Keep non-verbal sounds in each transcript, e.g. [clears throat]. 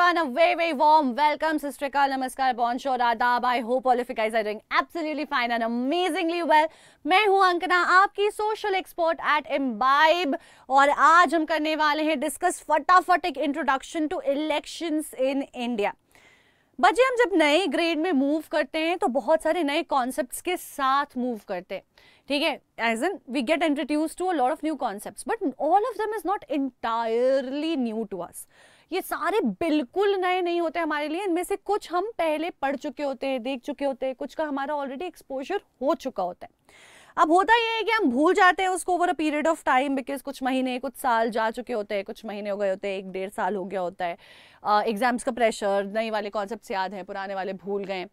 everyone. A very, very warm welcome. Sistrika, namaskar, bonjour, adab. I hope all of you guys are doing absolutely fine and amazingly well. मैं हूं अंकना आपकी social expert at imbibe और आज हम करने वाले हैं डिस्कस फटाफट एक introduction to elections in India बच्चे हम जब नए ग्रेड में मूव करते हैं तो बहुत सारे नए कॉन्सेप्ट्स के साथ मूव करते हैं ठीक है as and we get introduce to a lot of new concepts but all of them is not entirely new to us ये सारे बिल्कुल नए नहीं होते हमारे लिए इनमें से कुछ हम पहले पढ़ चुके होते हैं देख चुके होते हैं कुछ का हमारा ऑलरेडी एक्सपोजर हो चुका होता है अब होता यह है कि हम भूल जाते हैं उसको over a period of time because कुछ महीने कुछ साल जा चुके होते हैं कुछ महीने हो गए होते हैं एक डेढ़ साल हो गया होता है एग्जाम्स uh, का प्रेशर नए वाले कॉन्सेप्ट याद हैं पुराने वाले भूल गए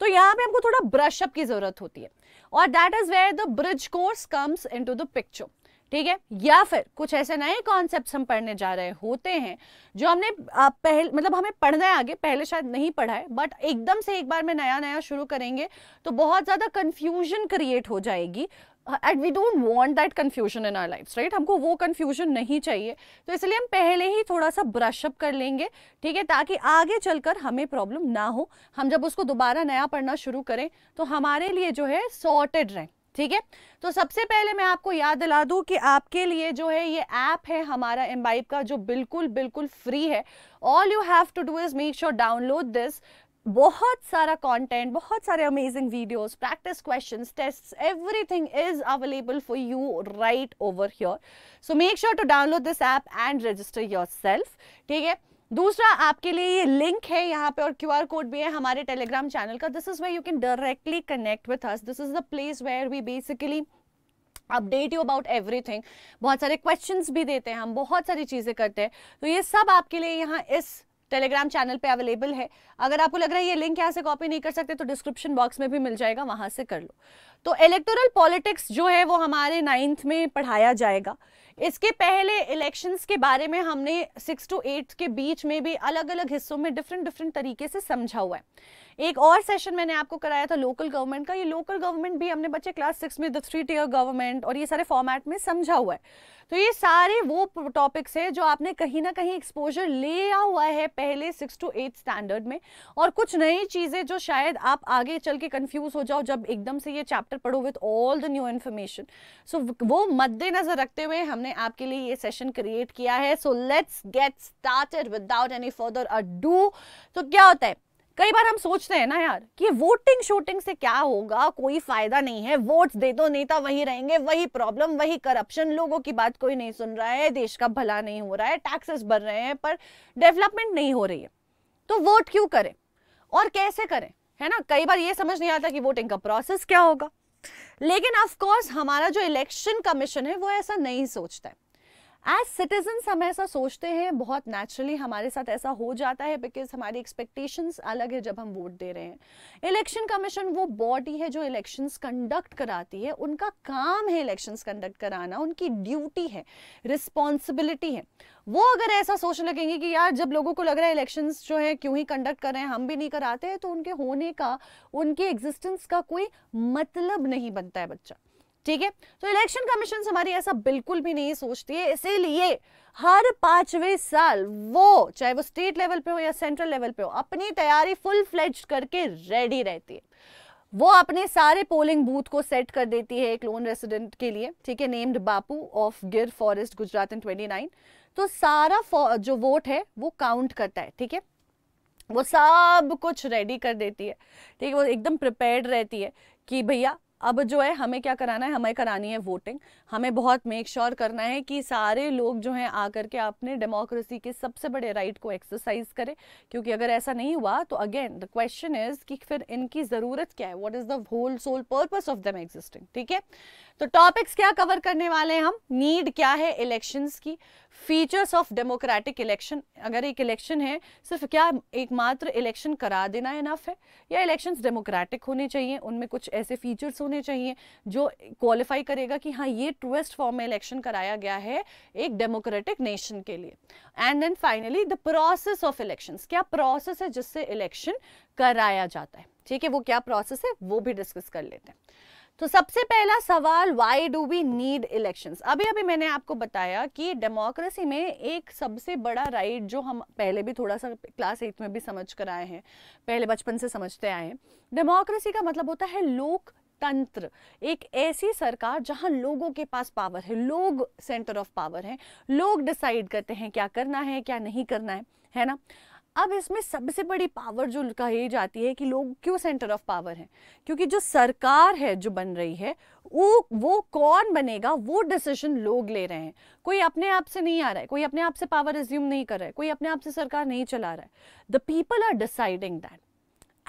तो यहाँ पे हमको थोड़ा ब्रशअप की जरूरत होती है और that is where the bridge course comes into the picture ठीक है या फिर कुछ ऐसे नए कॉन्सेप्ट हम पढ़ने जा रहे होते हैं जो हमने पहले मतलब हमें पढ़ना है आगे पहले शायद नहीं पढ़ा है बट एकदम से एक बार में नया नया शुरू करेंगे तो बहुत ज़्यादा कन्फ्यूजन क्रिएट हो जाएगी and we don't want that confusion in our life right हमको वो कन्फ्यूजन नहीं चाहिए तो इसलिए हम पहले ही थोड़ा सा ब्रशअप कर लेंगे ठीक है ताकि आगे चलकर हमें प्रॉब्लम ना हो हम जब उसको दोबारा नया पढ़ना शुरू करें तो हमारे लिए जो है सॉर्टेड रहें ठीक है तो सबसे पहले मैं आपको याद दिला दूं कि आपके लिए जो है ये ऐप है हमारा एम्बाइब का जो बिल्कुल बिल्कुल फ्री है all you have to do is make sure download this बहुत सारा कंटेंट बहुत सारे amazing videos practice questions tests everything is available for you right over here so make sure to download this app and register yourself ठीक है दूसरा आपके लिए ये लिंक है यहाँ पे और क्यूआर कोड भी है हमारे टेलीग्राम चैनल का this is way you can directly connect with us this is the place where we basically update you about everything बहुत सारे क्वेश्चंस भी देते हैं हम बहुत सारी चीज़ें करते हैं तो ये सब आपके लिए यहाँ इस टेलीग्राम चैनल पे अवेलेबल है अगर आपको लग रहा है ये लिंक यहाँ से कॉपी नहीं कर सकते तो डिस्क्रिप्शन बॉक्स में भी मिल जाएगा वहां से कर लो तो इलेक्टोरल पॉलिटिक्स जो है वो हमारे नाइन्थ में पढ़ाया जाएगा इसके पहले इलेक्शंस के बारे में हमने सिक्स टू एट के बीच में भी अलग अलग हिस्सों में डिफरेंट डिफरेंट तरीके से समझा हुआ है एक और सेशन मैंने आपको कराया था लोकल गवर्नमेंट का ये लोकल गवर्नमेंट भी हमने बच्चे क्लास सिक्स में द थ्री टीयर गवर्नमेंट और ये सारे फॉर्मेट में समझा हुआ है तो ये सारे वो टॉपिक्स है जो आपने कहीं ना कहीं एक्सपोजर लिया हुआ है पहले सिक्स टू एट स्टैंडर्ड में और कुछ नई चीज़ें जो शायद आप आगे चल के कन्फ्यूज हो जाओ जब एकदम से ये चैप्टर पढ़ो with all the new information so वो मद्देनजर रखते हुए हमने आपके लिए ये सेशन क्रिएट किया है so let's get started without any further ado तो क्या होता है कई बार हम सोचते हैं ना यार कि वोटिंग शोटिंग से क्या होगा कोई फायदा नहीं है वोट्स दे दो नेता वही रहेंगे वही प्रॉब्लम वही करप्शन लोगों की बात कोई नहीं सुन रहा है देश का भला नहीं हो रहा है टैक्सेस बढ़ रहे हैं पर डेवलपमेंट नहीं हो रही है तो वोट क्यों करें और कैसे करें है ना कई बार ये समझ नहीं आता कि वोटिंग का प्रोसेस क्या होगा लेकिन ऑफकोर्स हमारा जो इलेक्शन कमीशन है वो ऐसा नहीं सोचता है एज सिटीजन हम ऐसा सोचते हैं बहुत नेचुरली हमारे साथ ऐसा हो जाता है बिकॉज हमारी एक्सपेक्टेशंस अलग है जब हम वोट दे रहे हैं इलेक्शन कमीशन वो बॉडी है जो इलेक्शंस कंडक्ट कराती है उनका काम है इलेक्शंस कंडक्ट कराना उनकी ड्यूटी है रिस्पॉन्सिबिलिटी है वो अगर ऐसा सोचने लगेंगे कि यार जब लोगों को लग रहा है इलेक्शंस जो है क्यों ही कंडक्ट कर रहे हैं हम भी नहीं कराते हैं तो उनके होने का उनके एग्जिस्टेंस का कोई मतलब नहीं बनता है बच्चा ठीक है तो इलेक्शन कमीशन हमारी ऐसा बिल्कुल भी नहीं सोचती है इसीलिए हर पांचवें साल वो चाहे वो स्टेट लेवल पे हो या सेंट्रल लेवल पे हो अपनी तैयारी फुल फ्लेज करके रेडी रहती है वो अपने सारे पोलिंग बूथ को सेट कर देती है एक लोन रेसिडेंट के लिए ठीक है named Bapu of Gir forest Gujarat in 29 तो सारा जो वोट है वो काउंट करता है ठीक है वो सब कुछ रेडी कर देती है ठीक है वो एकदम प्रिपेयर्ड रहती है कि भैया अब जो है हमें क्या कराना है हमें करानी है वोटिंग हमें बहुत मेक श्योर sure करना है कि सारे लोग जो हैं आकर के अपने डेमोक्रेसी के सबसे बड़े राइट को एक्सरसाइज करें क्योंकि अगर ऐसा नहीं हुआ तो अगेन द क्वेश्चन इज कि फिर इनकी ज़रूरत क्या है what is the whole sole purpose of them existing ठीक है तो टॉपिक्स क्या कवर करने वाले हैं हम नीड क्या है इलेक्शंस की फीचर्स ऑफ डेमोक्रेटिक इलेक्शन अगर एक इलेक्शन है सिर्फ क्या एकमात्र इलेक्शन करा देना इनफ है या इलेक्शंस डेमोक्रेटिक होने चाहिए उनमें कुछ ऐसे फीचर्स होने चाहिए जो क्वालिफाई करेगा कि हाँ ये ट्रुएस्ट फॉर्म में इलेक्शन कराया गया है एक डेमोक्रेटिक नेशन के लिए and then finally the process of elections क्या प्रोसेस है जिससे इलेक्शन कराया जाता है ठीक है वो क्या प्रोसेस है वो भी डिस्कस कर लेते हैं तो सबसे पहला सवाल why do we need elections अभी अभी मैंने आपको बताया कि डेमोक्रेसी में एक सबसे बड़ा राइट जो हम पहले भी थोड़ा सा क्लास एट में भी समझ कर आए हैं पहले बचपन से समझते आए हैं डेमोक्रेसी का मतलब होता है लोक तंत्र एक ऐसी सरकार जहां लोगों के पास पावर है लोग सेंटर ऑफ पावर है लोग डिसाइड करते हैं क्या करना है क्या नहीं करना है है ना अब इसमें सबसे बड़ी पावर जो कही जाती है कि लोग क्यों सेंटर ऑफ पावर है क्योंकि जो सरकार है जो बन रही है वो वो कौन बनेगा वो डिसीजन लोग ले रहे हैं कोई अपने आप से नहीं आ रहा है कोई अपने आप से पावर रिज्यूम नहीं कर रहा है कोई अपने आप से सरकार नहीं चला रहा है the people are deciding that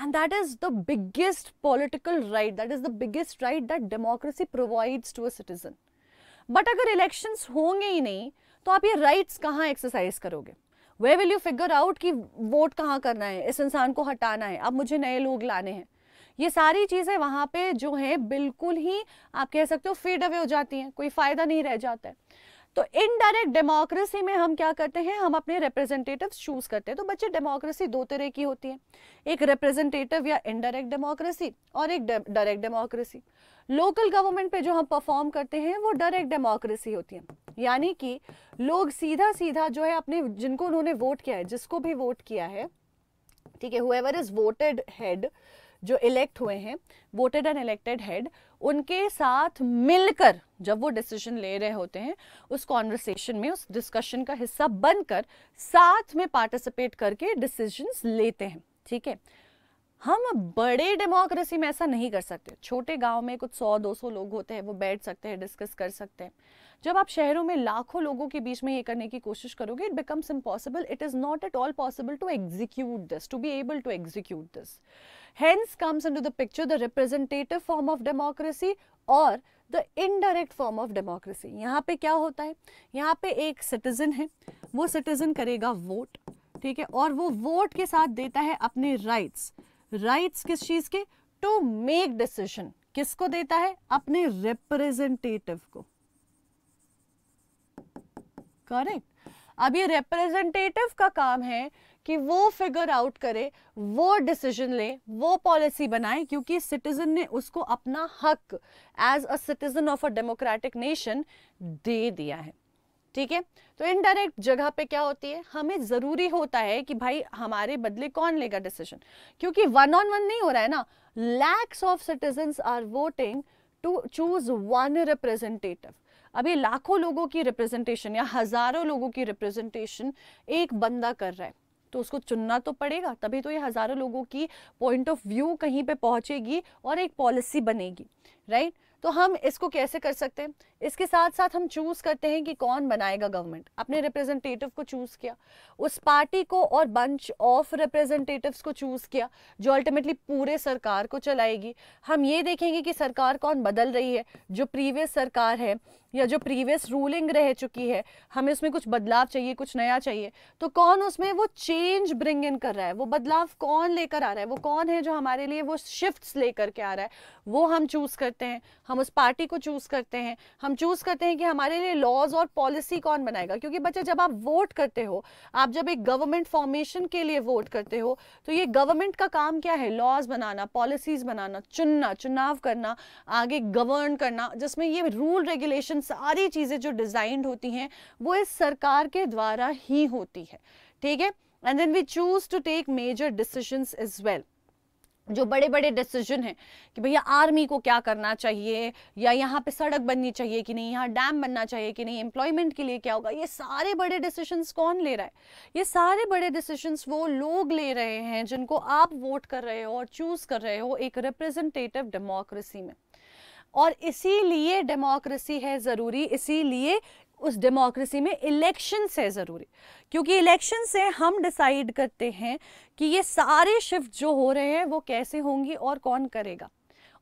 and that is the biggest political right that is the biggest right that democracy provide to a but अगर इलेक्शंस होंगे ही नहीं तो आप ये राइट्स कहाँ एक्सरसाइज करोगे way will you figure out कि वोट कहाँ करना है इस इंसान को हटाना है अब मुझे नए लोग लाने हैं ये सारी चीज़ें वहाँ पे जो है बिल्कुल ही आप कह सकते हो फेड अवे हो जाती हैं कोई फ़ायदा नहीं रह जाता है तो इनडायरेक्ट डेमोक्रेसी में हम क्या करते हैं हम अपने रिप्रेजेंटेटिव चूज करते हैं तो बच्चे डेमोक्रेसी दो तरह की होती है एक रिप्रेजेंटेटिव या इनडायरेक्ट डेमोक्रेसी और एक डायरेक्ट डेमोक्रेसी लोकल गवर्नमेंट पे जो हम परफॉर्म करते हैं वो डायरेक्ट डेमोक्रेसी होती है यानी कि लोग सीधा सीधा जो है अपने जिनको उन्होंने वोट किया है जिसको भी वोट किया है ठीक है हुएवर इज वोटेड हेड जो इलेक्ट हुए हैं वोटेड एंड इलेक्टेड हेड उनके साथ मिलकर जब वो डिसीजन ले रहे होते हैं उस कॉन्वर्सेशन में उस डिस्कशन का हिस्सा बनकर साथ में पार्टिसिपेट करके डिसीजंस लेते हैं ठीक है हम बड़े डेमोक्रेसी में ऐसा नहीं कर सकते छोटे गांव में कुछ सौ दो सौ लोग होते हैं वो बैठ सकते हैं डिस्कस कर सकते हैं जब आप शहरों में लाखों लोगों के बीच में ये करने की कोशिश करोगे it becomes impossible it is not at all possible to execute this to be able to execute this Hence comes into the picture the representative form of democracy और the indirect form of democracy यहाँ पे क्या होता है यहाँ पे एक citizen है वो सिटीजन करेगा वोट ठीक है और वो वोट के साथ देता है अपने राइट्स राइट्स किस चीज के टू मेक डिसीजन किसको देता है अपने रिप्रेजेंटेटिव को करेक्ट अब ये रिप्रेजेंटेटिव का काम है कि वो फिगर आउट करे वो डिसीजन ले वो पॉलिसी बनाए क्योंकि सिटीजन ने उसको अपना हक as a citizen of a democratic nation दे दिया है ठीक है तो इनडायरेक्ट जगह पे क्या होती है हमें ज़रूरी होता है कि भाई हमारे बदले कौन लेगा डिसीजन क्योंकि वन ऑन वन नहीं हो रहा है ना lakhs of citizen are voting to choose one representative अभी लाखों लोगों की रिप्रेजेंटेशन या हज़ारों लोगों की रिप्रेजेंटेशन एक बंदा कर रहा है तो उसको चुनना तो पड़ेगा तभी तो ये हज़ारों लोगों की पॉइंट ऑफ व्यू कहीं पे पहुंचेगी और एक पॉलिसी बनेगी राइट तो हम इसको कैसे कर सकते हैं इसके साथ साथ हम चूज़ करते हैं कि कौन बनाएगा गवर्नमेंट अपने रिप्रेजेंटेटिव को चूज़ किया उस पार्टी को और बंच ऑफ रिप्रेजेंटेटिव्स को चूज़ किया जो अल्टीमेटली पूरे सरकार को चलाएगी हम ये देखेंगे कि सरकार कौन बदल रही है जो प्रीवियस सरकार है या जो प्रीवियस रूलिंग रह चुकी है हमें उसमें कुछ बदलाव चाहिए कुछ नया चाहिए तो कौन उसमें वो चेंज ब्रिंग इन कर रहा है वो बदलाव कौन लेकर आ रहा है वो कौन है जो हमारे लिए वो शिफ्ट लेकर के आ रहा है वो हम चूज़ करते हैं हम उस पार्टी को चूज़ करते हैं हम चूज़ करते हैं कि हमारे लिए लॉज और पॉलिसी कौन बनाएगा क्योंकि बच्चे जब आप वोट करते हो आप जब एक गवर्नमेंट फॉर्मेशन के लिए वोट करते हो तो ये गवर्नमेंट का काम क्या है लॉज बनाना पॉलिसीज बनाना चुनना चुनाव करना आगे गवर्न करना जिसमें ये रूल रेगुलेशन इन सारी चीज़ें जो डिज़ाइंड होती हैं वो इस सरकार के द्वारा ही होती है ठीक है and then we choose to take major decision is well जो बड़े बड़े डिसीजन हैं कि भैया आर्मी को क्या करना चाहिए या यहाँ पे सड़क बननी चाहिए कि नहीं यहाँ डैम बनना चाहिए कि नहीं एम्प्लॉयमेंट के लिए क्या होगा ये सारे बड़े डिसीजंस कौन ले रहा है ये सारे बड़े डिसीजंस वो लोग ले रहे हैं जिनको आप वोट कर रहे हो और चूज़ कर रहे हो एक रिप्रेजेंटेटिव डेमोक्रेसी में और इसीलिए डेमोक्रेसी है ज़रूरी इसीलिए उस डेमोक्रेसी में इलेक्शन है ज़रूरी क्योंकि इलेक्शन से हम डिसाइड करते हैं कि ये सारे शिफ्ट जो हो रहे हैं वो कैसे होंगी और कौन करेगा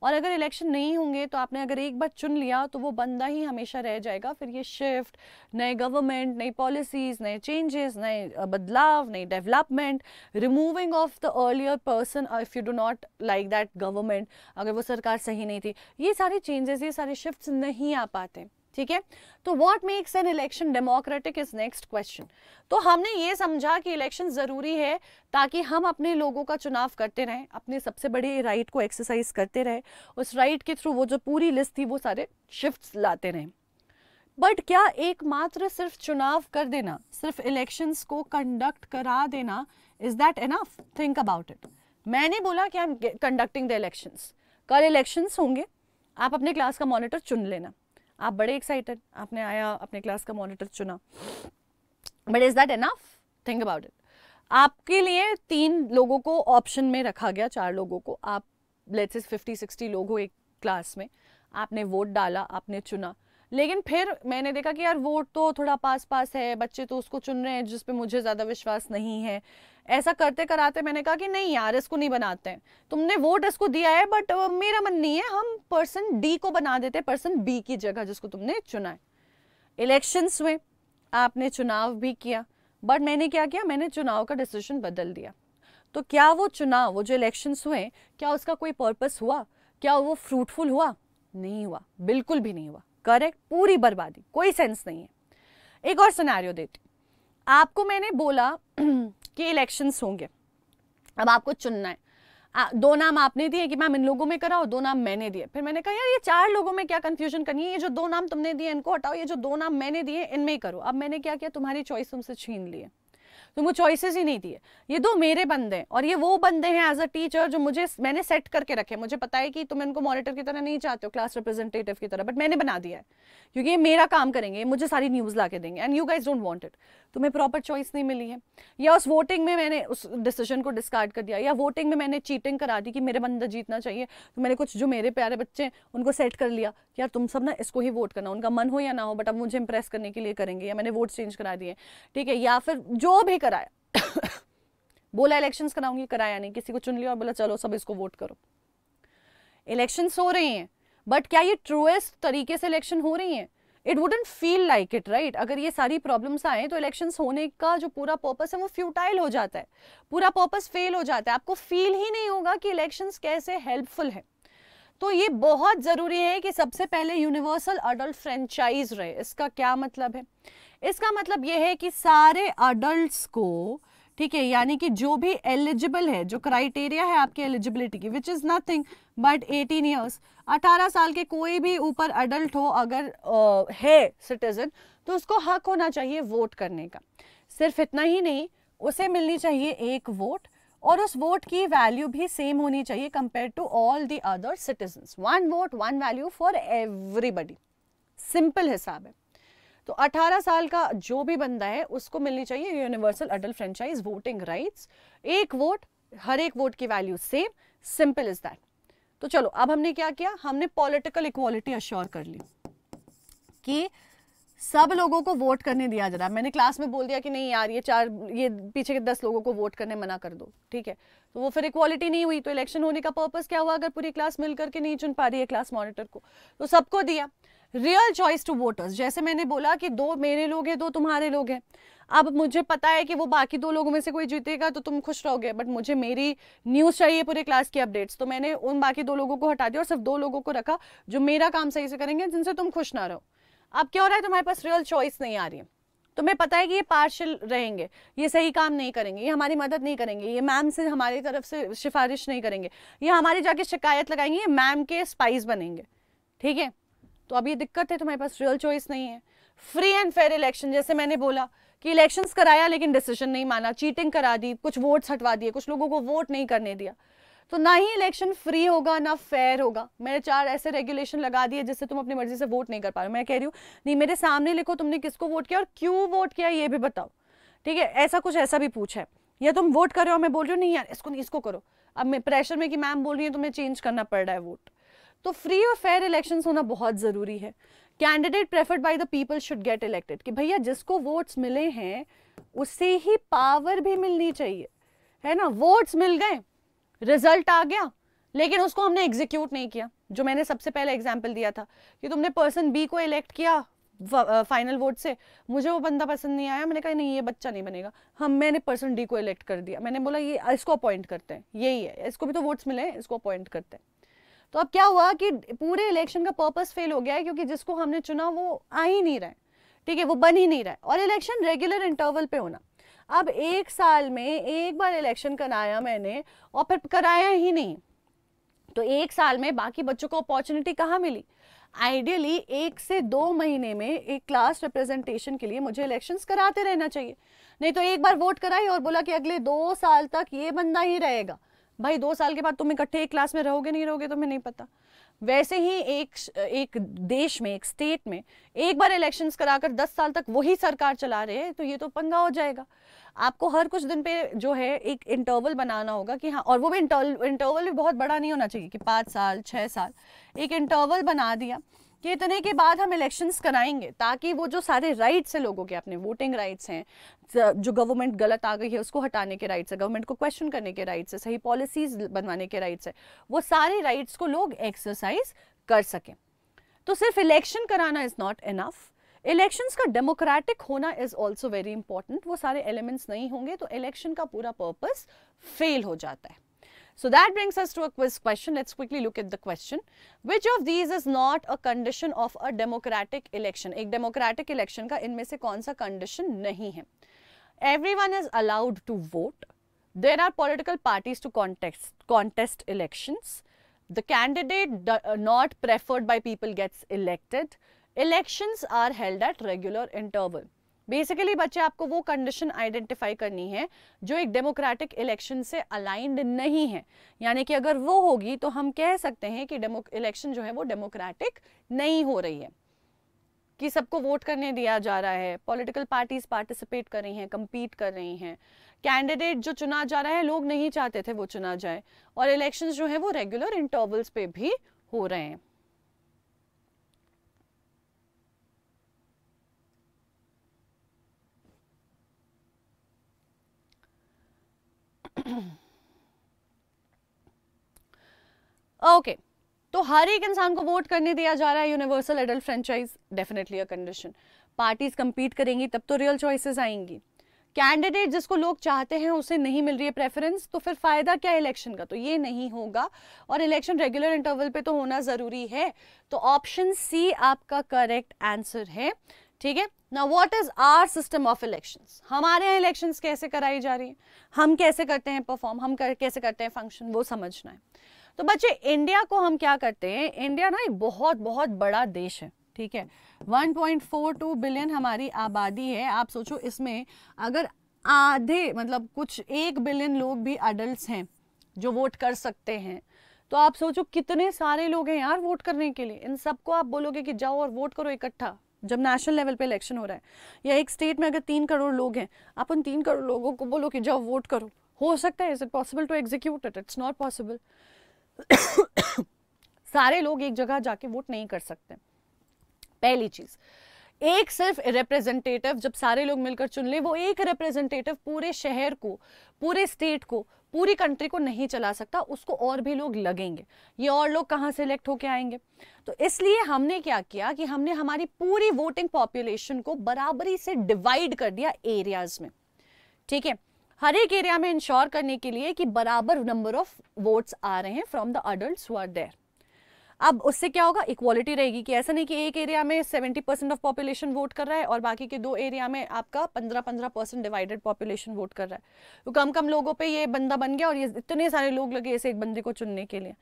और अगर इलेक्शन नहीं होंगे तो आपने अगर एक बार चुन लिया तो वो बंदा ही हमेशा रह जाएगा फिर ये शिफ्ट नए गवर्नमेंट नई पॉलिसीज नए चेंजेस नए बदलाव नई development removing of the earlier person if you do not like that government अगर वो सरकार सही नहीं थी ये सारे चेंजेस ये सारे शिफ्ट नहीं आ पाते ठीक है तो what makes an election democratic is next question तो हमने ये समझा कि इलेक्शन ज़रूरी है ताकि हम अपने लोगों का चुनाव करते रहें अपने सबसे बड़े राइट को एक्सरसाइज करते रहें उस राइट के थ्रू वो जो पूरी लिस्ट थी वो सारे शिफ्ट लाते रहें बट क्या एकमात्र सिर्फ चुनाव कर देना सिर्फ इलेक्शंस को कंडक्ट करा देना is that enough think about it मैंने बोला कि I am conducting the elections कल इलेक्शंस होंगे आप अपने क्लास का मॉनिटर चुन लेना आप बड़े एक्साइटेड आपने आया अपने क्लास का मॉनिटर चुना but is that enough think about it आपके लिए तीन लोगों को ऑप्शन में रखा गया चार लोगों को आप लेट्स फिफ्टी सिक्सटी लोग हो एक क्लास में आपने वोट डाला आपने चुना लेकिन फिर मैंने देखा कि यार वोट तो थोड़ा पास पास है बच्चे तो उसको चुन रहे हैं जिस पे मुझे ज़्यादा विश्वास नहीं है ऐसा करते कराते मैंने कहा कि नहीं यार इसको नहीं बनाते हैं तुमने वोट इसको दिया है बट मेरा मन नहीं है हम पर्सन डी को बना देते पर्सन बी की जगह जिसको तुमने चुना है इलेक्शंस में आपने चुनाव भी किया बट मैंने क्या किया मैंने चुनाव का डिसीजन बदल दिया तो क्या वो चुनाव वो जो इलेक्शंस हुए क्या उसका कोई पर्पस हुआ क्या वो फ्रूटफुल हुआ नहीं हुआ बिल्कुल भी नहीं हुआ करेक्ट पूरी बर्बादी कोई सेंस नहीं है एक और सिनेरियो देती आपको मैंने बोला [clears throat] कि इलेक्शंस होंगे अब आपको चुनना है आ, दो नाम आपने दिए कि मैम इन लोगों में करा और दो नाम मैंने दिए फिर मैंने कहा यार ये चार लोगों में क्या कंफ्यूजन करनी है ये जो दो नाम तुमने दिए इनको हटाओ ये जो दो नाम मैंने दिए इनमें ही करो अब मैंने क्या किया तुम्हारी चॉइस तुमसे छीन लिए तुमको चॉइसेस ही नहीं दिए ये दो मेरे बंदे और ये वो बंदे हैं एज अ टीचर जो मुझे मैंने सेट करके रखे मुझे पता है कि तुम इनको मॉनिटर की तरह नहीं चाहते हो क्लास रिप्रेजेंटेटिव की तरह बट मैंने बना दिया है क्योंकि ये मेरा काम करेंगे मुझे सारी न्यूज़ ला के देंगे and you guys don't want it तुम्हें प्रॉपर चॉइस नहीं मिली है या उस वोटिंग में मैंने उस डिसीजन को डिस्कार्ड कर दिया या वोटिंग में मैंने चीटिंग करा दी कि मेरे बंदा जीतना चाहिए तो मैंने कुछ जो मेरे प्यारे बच्चे हैं उनको सेट कर लिया यार तुम सब ना इसको ही वोट करना उनका मन हो या ना हो बट अब मुझे इंप्रेस करने के लिए करेंगे या मैंने वोट चेंज करा दिए ठीक है या फिर जो भी कराया बोला इलेक्शंस कराऊंगी कराया नहीं किसी को चुन लिया और बोला चलो सब इसको वोट करो इलेक्शंस हो रही हैं बट क्या ये ट्रूएस्ट तरीके से इलेक्शन हो रही हैं it wouldn't feel like it right अगर ये सारी प्रॉब्लम्स आए तो इलेक्शंस होने का जो पूरा पर्पस है वो फ्यूटाइल हो जाता है पूरा पर्पस फेल हो जाता है आपको फील ही नहीं होगा कि इलेक्शंस कैसे हेल्पफुल है तो ये बहुत ज़रूरी है कि सबसे पहले यूनिवर्सल अडल्ट फ्रेंचाइज रहे इसका क्या मतलब है इसका मतलब यह है कि सारे अडल्ट को ठीक है यानी कि जो भी एलिजिबल है जो क्राइटेरिया है आपकी एलिजिबिलिटी की which is nothing but 18 years 18 साल के कोई भी ऊपर अडल्ट हो अगर आ, है सिटीजन तो उसको हक होना चाहिए वोट करने का सिर्फ इतना ही नहीं उसे मिलनी चाहिए एक वोट और उस वोट की वैल्यू भी सेम होनी चाहिए compare to all the other citizen one vote one value for everybody simple हिसाब है तो 18 साल का जो भी बंदा है उसको मिलनी चाहिए universal adult franchise voting rights एक वोट हर एक वोट की value same simple is that तो चलो अब हमने क्या किया हमने पॉलिटिकल इक्वालिटी अश्योर कर ली कि सब लोगों को वोट करने दिया जा रहा मैंने क्लास में बोल दिया कि नहीं यार ये चार ये पीछे के दस लोगों को वोट करने मना कर दो ठीक है तो वो फिर इक्वालिटी नहीं हुई तो इलेक्शन होने का पर्पस क्या हुआ अगर पूरी क्लास मिलकर के नहीं चुन पा रही है क्लास मॉनिटर को तो सबको दिया रियल चॉइस टू वोटर्स जैसे मैंने बोला कि दो मेरे लोग हैं दो तुम्हारे लोग हैं अब मुझे पता है कि वो बाकी दो लोगों में से कोई जीतेगा तो तुम खुश रहोगे बट मुझे मेरी न्यूज़ चाहिए पूरे क्लास की अपडेट्स तो मैंने उन बाकी दो लोगों को हटा दिया और सिर्फ दो लोगों को रखा जो मेरा काम सही से करेंगे जिनसे तुम खुश ना रहो अब क्या हो रहा है तुम्हारे पास रियल चॉइस नहीं आ रही है तुम्हें पता है कि ये पार्शल रहेंगे ये सही काम नहीं करेंगे ये हमारी मदद नहीं करेंगे ये मैम से हमारी तरफ से सिफारिश नहीं करेंगे ये हमारी जाके शिकायत लगाएंगे ये मैम के स्पाइस बनेंगे ठीक है तो अब ये दिक्कत है तुम्हारे पास रियल चॉइस नहीं है फ्री एंड फेयर इलेक्शन जैसे मैंने बोला कि इलेक्शंस कराया लेकिन डिसीजन नहीं माना चीटिंग करा दी कुछ वोट्स हटवा दिए कुछ लोगों को वोट नहीं करने दिया तो ना ही इलेक्शन फ्री होगा ना फेयर होगा मैंने चार ऐसे रेगुलेशन लगा दिए जिससे तुम अपनी मर्जी से वोट नहीं कर पा रहे मैं कह रही हूँ नहीं मेरे सामने लिखो तुमने किसको वोट किया और क्यों वोट किया ये भी बताओ ठीक है ऐसा कुछ ऐसा भी पूछा है या तुम वोट कर रहे हो मैं बोल रही हूँ नहीं यार इसको नहीं इसको करो अब मैं प्रेशर में कि मैम बोल रही है तुम्हें चेंज करना पड़ रहा है वोट तो फ्री और फेयर इलेक्शंस होना बहुत ज़रूरी है candidate preferred by the people should get elected कि भैया जिसको वोट्स मिले हैं उसे ही पावर भी मिलनी चाहिए है ना वोट्स मिल गए रिजल्ट आ गया लेकिन उसको हमने एग्जीक्यूट नहीं किया जो मैंने सबसे पहले एग्जाम्पल दिया था कि तुमने पर्सन बी को इलेक्ट किया फाइनल वोट से मुझे वो बंदा पसंद नहीं आया मैंने कहा नहीं ये बच्चा नहीं बनेगा हम मैंने पर्सन डी को इलेक्ट कर दिया मैंने बोला ये इसको अपॉइंट करते हैं यही है इसको भी तो वोट्स मिले हैं इसको अपॉइंट करते हैं तो अब क्या हुआ कि पूरे इलेक्शन का पर्पस फेल हो गया है क्योंकि जिसको हमने चुना वो आ ही नहीं रहे ठीक है वो बन ही नहीं रहा है और इलेक्शन रेगुलर इंटरवल पे होना अब एक साल में एक बार इलेक्शन कराया मैंने और फिर कराया ही नहीं तो एक साल में बाकी बच्चों को अपॉर्चुनिटी कहाँ मिली आइडियली एक से दो महीने में एक क्लास रिप्रेजेंटेशन के लिए मुझे इलेक्शंस कराते रहना चाहिए नहीं तो एक बार वोट कराई और बोला कि अगले दो साल तक ये बंदा ही रहेगा भाई दो साल के बाद तुम इकट्ठे एक क्लास में रहोगे नहीं रहोगे तुम्हें तो नहीं पता वैसे ही एक एक देश में एक स्टेट में एक बार इलेक्शंस कराकर दस साल तक वही सरकार चला रहे हैं तो ये तो पंगा हो जाएगा आपको हर कुछ दिन पे जो है एक इंटरवल बनाना होगा कि हाँ और वो भी इंटरवल इंटरवल भी बहुत बड़ा नहीं होना चाहिए कि पाँच साल छः साल एक इंटरवल बना दिया कि इतने के बाद हम इलेक्शंस कराएंगे ताकि वो जो सारे राइट्स हैं लोगों के अपने वोटिंग राइट्स हैं जो गवर्नमेंट गलत आ गई है उसको हटाने के राइट्स है गवर्नमेंट को क्वेश्चन करने के राइट्स है सही पॉलिसीज बनवाने के राइट्स है वो सारे राइट्स को लोग एक्सरसाइज कर सकें तो सिर्फ इलेक्शन कराना इज़ नॉट इनफ़ इलेक्शंस का डेमोक्रेटिक होना इज ऑल्सो वेरी इंपॉर्टेंट वो सारे एलिमेंट्स नहीं होंगे तो इलेक्शन का पूरा पर्पस फेल हो जाता है So, that brings us to a quiz question. Let's quickly look at the question. Which of these is not a condition of a democratic election? A democratic election का इनमें से कौन सा condition नहीं है? Everyone is allowed to vote. There are political parties to contest, contest elections. The candidate uh, not preferred by people gets elected. Elections are held at regular interval. Basically बच्चे आपको वो कंडीशन आइडेंटिफाई करनी है जो एक democratic election से aligned नहीं है यानी कि अगर वो होगी तो हम कह सकते हैं कि इलेक्शन जो है वो डेमोक्रेटिक नहीं हो रही है कि सबको वोट करने दिया जा रहा है पॉलिटिकल पार्टीज पार्टिसिपेट कर रही हैं कंपीट कर रही हैं कैंडिडेट जो चुना जा रहा है लोग नहीं चाहते थे वो चुना जाए और इलेक्शंस जो है वो रेगुलर इंटरवल्स पे भी हो रहे हैं ओके [clears throat] okay. तो हर एक इंसान को वोट करने दिया जा रहा है universal adult franchise definitely a condition parties compete करेंगी तब तो रियल चॉइसेस आएंगी कैंडिडेट जिसको लोग चाहते हैं उसे नहीं मिल रही है प्रेफरेंस तो फिर फायदा क्या है इलेक्शन का तो ये नहीं होगा और इलेक्शन रेगुलर इंटरवल पे तो होना जरूरी है तो ऑप्शन सी आपका करेक्ट आंसर है ठीक है ना what is our system of election हमारे यहाँ इलेक्शन कैसे कराई जा रही है हम कैसे करते हैं परफॉर्म हम कर, कैसे करते हैं फंक्शन वो समझना है तो बच्चे इंडिया को हम क्या करते हैं इंडिया ना एक बहुत बहुत बड़ा देश है ठीक है 1.42 बिलियन हमारी आबादी है आप सोचो इसमें अगर आधे मतलब कुछ एक बिलियन लोग भी अडल्ट हैं जो वोट कर सकते हैं तो आप सोचो कितने सारे लोग हैं यार वोट करने के लिए इन सबको आप बोलोगे कि जाओ और वोट करो इकट्ठा जब नेशनल लेवल पे इलेक्शन हो रहा है या एक स्टेट में अगर तीन करोड़ लोग हैं आप उन तीन करोड़ लोगों को बोलो कि जाओ वोट करो हो सकता है is it possible to execute it it's not possible सारे लोग एक जगह जाके वोट नहीं कर सकते पहली चीज़ एक सिर्फ रिप्रेजेंटेटिव जब सारे लोग मिलकर चुन ले वो एक रिप्रेजेंटेटिव पूरे शहर को पूरे स्टेट को पूरी कंट्री को नहीं चला सकता उसको और भी लोग लगेंगे ये और लोग कहाँ सेलेक्ट होके आएंगे तो इसलिए हमने क्या किया कि हमने हमारी पूरी वोटिंग पॉपुलेशन को बराबरी से डिवाइड कर दिया एरियाज में ठीक है हर एक एरिया में इंश्योर करने के लिए कि बराबर नंबर ऑफ वोट्स आ रहे हैं from the adult who are there अब उससे क्या होगा इक्वालिटी रहेगी कि ऐसा नहीं कि एक एरिया में 70 परसेंट ऑफ पॉपुलेशन वोट कर रहा है और बाकी के दो एरिया में आपका 15 15 परसेंट डिवाइडेड पॉपुलेशन वोट कर रहा है तो कम कम लोगों पे ये बंदा बन गया और ये इतने सारे लोग लगे ऐसे एक बंदे को चुनने के लिए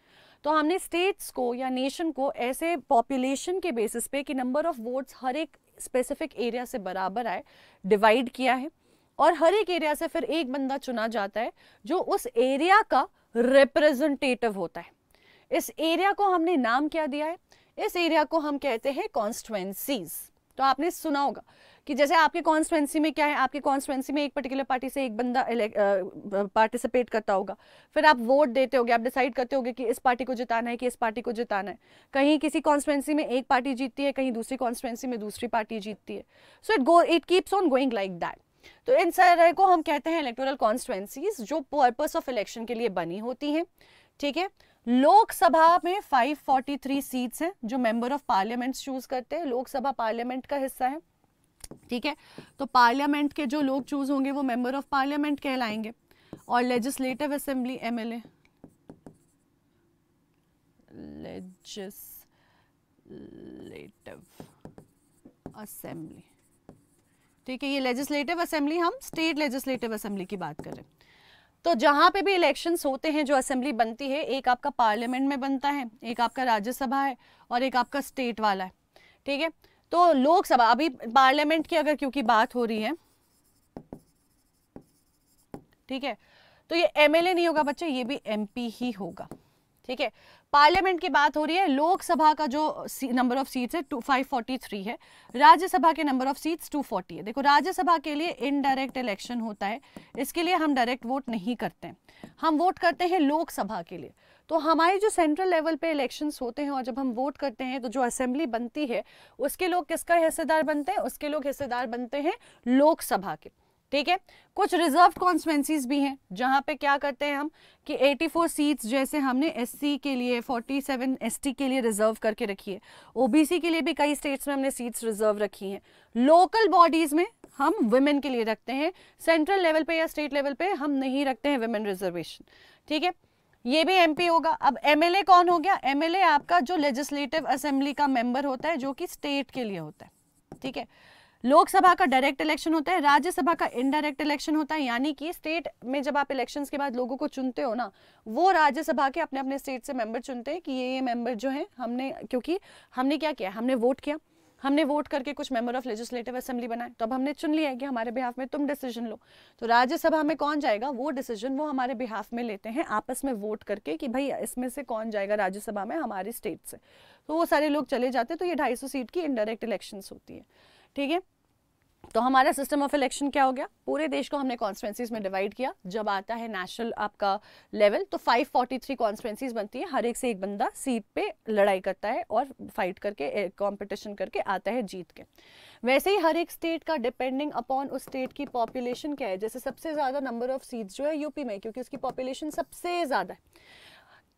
तो हमने स्टेट्स को या नेशन को ऐसे पॉपुलेशन के बेसिस पे कि नंबर ऑफ वोट्स हर एक स्पेसिफिक एरिया से बराबर आए डिवाइड किया है और हर एक एरिया से फिर एक बंदा चुना जाता है जो उस एरिया का रिप्रेजेंटेटिव होता है इस एरिया को हमने नाम क्या दिया है इस एरिया को हम कहते हैं कॉन्स्टिट्युएंसीज तो आपने सुना होगा कि जैसे आपके कॉन्स्टिट्युएंसी में क्या है आपके कॉन्स्टिट्युएंसी में एक पर्टिकुलर पार्टी से एक बंदा पार्टिसिपेट करता होगा फिर आप वोट देते होगे आप डिसाइड करते होगे कि इस पार्टी को जिताना है कि इस पार्टी को जिताना है कहीं किसी कॉन्स्टिट्युएंसी में एक पार्टी जीतती है कहीं दूसरी कॉन्स्टिट्युएंसी में दूसरी पार्टी जीतती है so it go it keeps on going like that तो इन सारे को हम कहते हैं इलेक्टोरल कॉन्स्टिट्युएंसीज जो पर्पस ऑफ इलेक्शन के लिए बनी होती हैं ठीक है लोकसभा में 543 सीट्स हैं जो मेंबर ऑफ पार्लियामेंट चूज करते हैं लोकसभा पार्लियामेंट का हिस्सा है ठीक है तो पार्लियामेंट के जो लोग चूज होंगे वो मेंबर ऑफ पार्लियामेंट कहलाएंगे और legislative assembly MLA legislative assembly ठीक है ये लेजिस्लेटिव असेंबली हम स्टेट लेजिस्लेटिव असेंबली की बात करें तो जहाँ पे भी इलेक्शंस होते हैं जो असेंबली बनती है एक आपका पार्लियामेंट में बनता है एक आपका राज्यसभा है और एक आपका स्टेट वाला है ठीक है तो लोकसभा अभी पार्लियामेंट की अगर क्योंकि बात हो रही है ठीक है तो ये एमएलए नहीं होगा बच्चे ये भी एमपी ही होगा ठीक है पार्लियामेंट की बात हो रही है लोकसभा का जो नंबर ऑफ सीट्स है टू फाइव फोर्टी थ्री है राज्यसभा के number of seats to forty है देखो राज्यसभा के लिए इनडायरेक्ट इलेक्शन होता है इसके लिए हम डायरेक्ट वोट नहीं करते हैं हम वोट करते हैं लोकसभा के लिए तो हमारे जो सेंट्रल लेवल पे इलेक्शंस होते हैं और जब हम वोट करते हैं तो जो असेंबली बनती है उसके लोग किसका हिस्सेदार बनते हैं उसके लोग हिस्सेदार बनते हैं लोकसभा के ठीक है कुछ रिजर्व कॉन्स्टिटेंसीज भी हैं जहां पे क्या करते हैं हम कि 84 सीट्स जैसे हमने एससी के लिए 47 एसटी के लिए रिजर्व करके रखी है ओबीसी के लिए भी कई स्टेट्स में हमने सीट्स रिजर्व रखी हैं लोकल बॉडीज में हम वुमेन के लिए रखते हैं सेंट्रल लेवल पे या स्टेट लेवल पे हम नहीं रखते हैं वुमेन रिजर्वेशन ठीक है ये भी एमपी होगा अब एमएलए कौन हो गया एमएलए आपका जो लेजिस्लेटिव असेंबली का मेंबर होता है जो कि स्टेट के लिए होता है ठीक है लोकसभा का डायरेक्ट इलेक्शन होता है राज्यसभा का इनडायरेक्ट इलेक्शन होता है यानी कि स्टेट में जब आप इलेक्शंस के बाद लोगों को चुनते हो ना वो राज्यसभा के अपने अपने स्टेट से मेंबर चुनते हैं कि ये ये मेंबर जो हैं हमने क्योंकि हमने क्या किया हमने वोट किया हमने वोट करके कुछ मेंबर ऑफ लेजिस्लेटिव असेंबली बनाए तो अब हमने चुन लिया है कि हमारे बिहाफ में तुम डिसीजन लो तो राज्यसभा में कौन जाएगा वो डिसीजन वो हमारे बिहाफ में लेते हैं आपस में वोट करके कि भाई इसमें से कौन जाएगा राज्यसभा में हमारे स्टेट से तो वो सारे लोग चले जाते तो ये ढाई सीट की इनडायरेक्ट इलेक्शन होती है ठीक है तो हमारा सिस्टम ऑफ इलेक्शन क्या हो गया पूरे देश को हमने कॉन्स्टिटेंसीज में डिवाइड किया जब आता है नेशनल आपका लेवल तो 543 फोर्टी बनती है हर एक से एक बंदा सीट पे लड़ाई करता है और फाइट करके कंपटीशन करके आता है जीत के वैसे ही हर एक स्टेट का डिपेंडिंग अपॉन उस स्टेट की पॉपुलेशन क्या है जैसे सबसे ज़्यादा नंबर ऑफ सीट्स जो है यूपी में क्योंकि उसकी पॉपुलेशन सबसे ज़्यादा है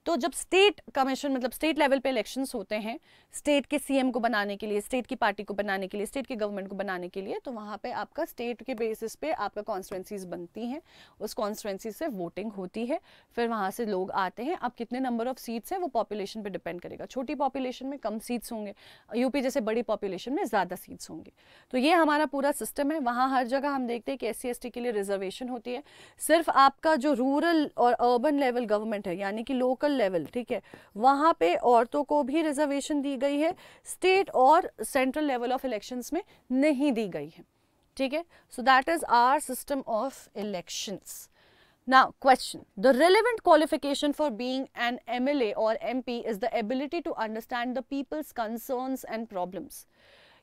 तो जब स्टेट कमीशन मतलब स्टेट लेवल पे इलेक्शंस होते हैं स्टेट के सीएम को बनाने के लिए स्टेट की पार्टी को बनाने के लिए स्टेट के गवर्नमेंट को बनाने के लिए तो वहाँ पे आपका स्टेट के बेसिस पे आपका कॉन्स्टिटेंसीज बनती हैं उस कॉन्स्टिटेंसी से वोटिंग होती है फिर वहाँ से लोग आते हैं अब कितने नंबर ऑफ सीट्स हैं वो पॉपुलेशन पर डिपेंड करेगा छोटी पॉपुलेशन में कम सीट्स होंगे यूपी जैसे बड़ी पॉपुलेशन में ज़्यादा सीट्स होंगे तो ये हमारा पूरा सिस्टम है वहाँ हर जगह हम देखते हैं कि एस सी के लिए रिजर्वेशन होती है सिर्फ आपका जो रूरल और अर्बन लेवल गवर्नमेंट है यानी कि लोकल लेवल ठीक है वहाँ पे औरतों को भी रिजर्वेशन दी गई है स्टेट और सेंट्रल लेवल ऑफ इलेक्शंस में नहीं दी गई है ठीक है so that is our system of elections now question the relevant qualification for being an MLA और MP is the ability to understand the people's concerns and problems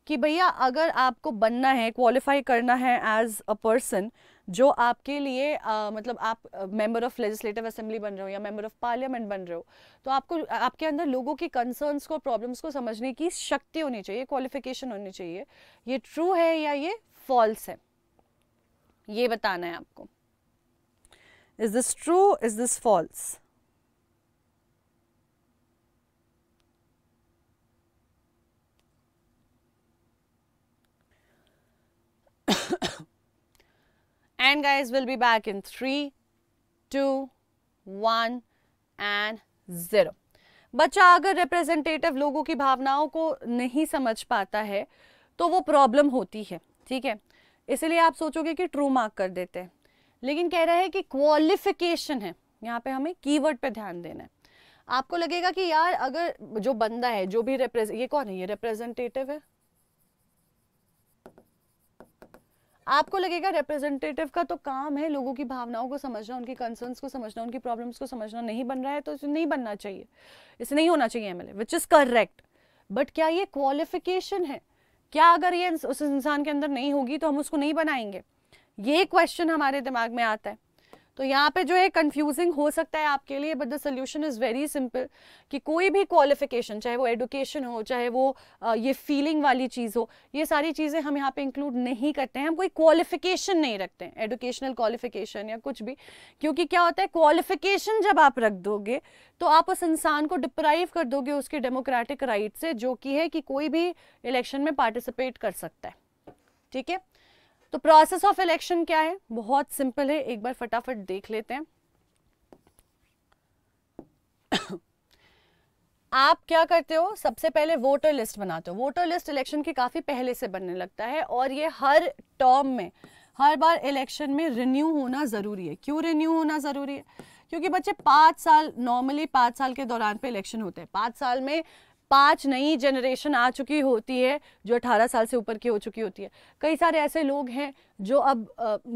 कि भैया अगर आपको बनना है क्वालिफाई करना है एज अ पर्सन जो आपके लिए आ, मतलब आप मेंबर ऑफ लेजिस्लेटिव असेंबली बन रहे हो या मेंबर ऑफ पार्लियामेंट बन रहे हो तो आपको आपके अंदर लोगों के कंसर्न्स को प्रॉब्लम्स को समझने की शक्ति होनी चाहिए क्वालिफिकेशन होनी चाहिए ये ट्रू है या ये फॉल्स है ये बताना है आपको is this true is this false And guys, we'll be back in three, two, one, and zero. बच्चा अगर रिप्रेजेंटेटिव लोगों की भावनाओं को नहीं समझ पाता है तो वो प्रॉब्लम होती है ठीक है इसलिए आप सोचोगे कि ट्रू मार्क कर देते हैं लेकिन कह रहे हैं कि क्वालिफिकेशन है यहाँ पे हमें कीवर्ड पे ध्यान देना है आपको लगेगा कि यार अगर जो बंदा है जो भी रिप्रेजेंट ये कौन है ये रिप्रेजेंटेटिव है आपको लगेगा रिप्रेजेंटेटिव का तो काम है लोगों की भावनाओं को समझना उनकी कंसर्न्स को समझना उनकी प्रॉब्लम्स को समझना नहीं बन रहा है तो इसे नहीं बनना चाहिए इसे नहीं होना चाहिए MLA which is correct but क्या ये क्वालिफिकेशन है क्या अगर ये उस इंसान के अंदर नहीं होगी तो हम उसको नहीं बनाएंगे ये क्वेश्चन हमारे दिमाग में आता है तो यहाँ पे जो है कंफ्यूजिंग हो सकता है आपके लिए but the solution is very simple कि कोई भी क्वालिफिकेशन चाहे वो एडुकेशन हो चाहे वो ये फीलिंग वाली चीज़ हो ये सारी चीज़ें हम यहाँ पे इंक्लूड नहीं करते हैं हम कोई क्वालिफिकेशन नहीं रखते हैं एडुकेशनल क्वालिफिकेशन या कुछ भी क्योंकि क्या होता है क्वालिफिकेशन जब आप रख दोगे तो आप उस इंसान को डिप्राइव कर दोगे उसके डेमोक्रेटिक राइट से जो कि है कि कोई भी इलेक्शन में पार्टिसिपेट कर सकता है ठीक है तो प्रोसेस ऑफ इलेक्शन क्या है बहुत सिंपल है एक बार फटाफट देख लेते हैं आप क्या करते हो सबसे पहले वोटर लिस्ट बनाते हो वोटर लिस्ट इलेक्शन के काफ़ी पहले से बनने लगता है और ये हर टर्म में हर बार इलेक्शन में रिन्यू होना ज़रूरी है क्यों रिन्यू होना ज़रूरी है क्योंकि बच्चे पाँच साल नॉर्मली पाँच साल के दौरान पे इलेक्शन होते हैं पाँच साल में पांच नई जनरेशन आ चुकी होती है जो अठारह साल से ऊपर की हो चुकी होती है कई सारे ऐसे लोग हैं जो अब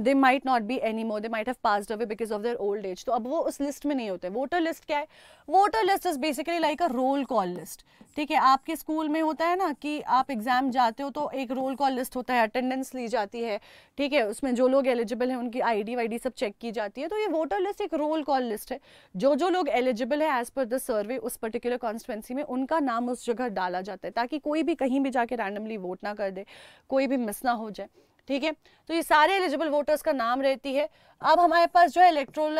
they might not be any more they might have passed away because of their old age तो अब वो उस लिस्ट में नहीं होते वोटर लिस्ट क्या है voter list is basically like a roll call list ठीक है आपके स्कूल में होता है ना कि आप एग्जाम जाते हो तो एक रोल कॉल लिस्ट होता है अटेंडेंस ली जाती है ठीक है उसमें जो लोग एलिजिबल हैं उनकी आई डी वाई डी सब चेक की जाती है तो ये वोटर लिस्ट एक रोल कॉल लिस्ट है जो जो लोग एलिजिबल है एज पर द सर्वे उस पर्टिकुलर कॉन्स्टिटेंसी में उनका नाम उस जगह डाला जाता है ताकि कोई भी कहीं भी जाके रैंडमली वोट ना कर दे कोई भी मिस ना हो जाए ठीक है तो ये सारे एलिजिबल वोटर्स का नाम रहती है अब हमारे पास जो है electoral